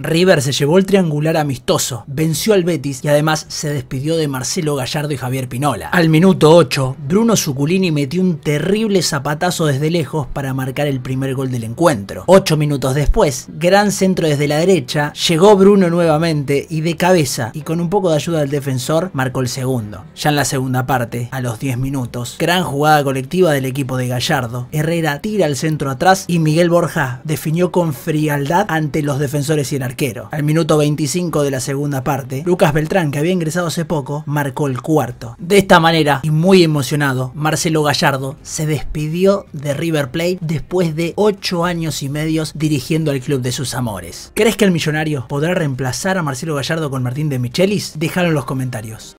River se llevó el triangular amistoso, venció al Betis y además se despidió de Marcelo Gallardo y Javier Pinola. Al minuto 8, Bruno Zuculini metió un terrible zapatazo desde lejos para marcar el primer gol del encuentro. Ocho minutos después, gran centro desde la derecha, llegó Bruno nuevamente y de cabeza y con un poco de ayuda del defensor marcó el segundo. Ya en la segunda parte, a los 10 minutos, gran jugada colectiva del equipo de Gallardo, Herrera tira al centro atrás y Miguel Borja definió con frialdad ante los defensores y arquero. Al minuto 25 de la segunda parte, Lucas Beltrán, que había ingresado hace poco, marcó el cuarto. De esta manera, y muy emocionado, Marcelo Gallardo se despidió de River Plate después de 8 años y medios dirigiendo al club de sus amores. ¿Crees que el millonario podrá reemplazar a Marcelo Gallardo con Martín de Michelis? Déjalo en los comentarios.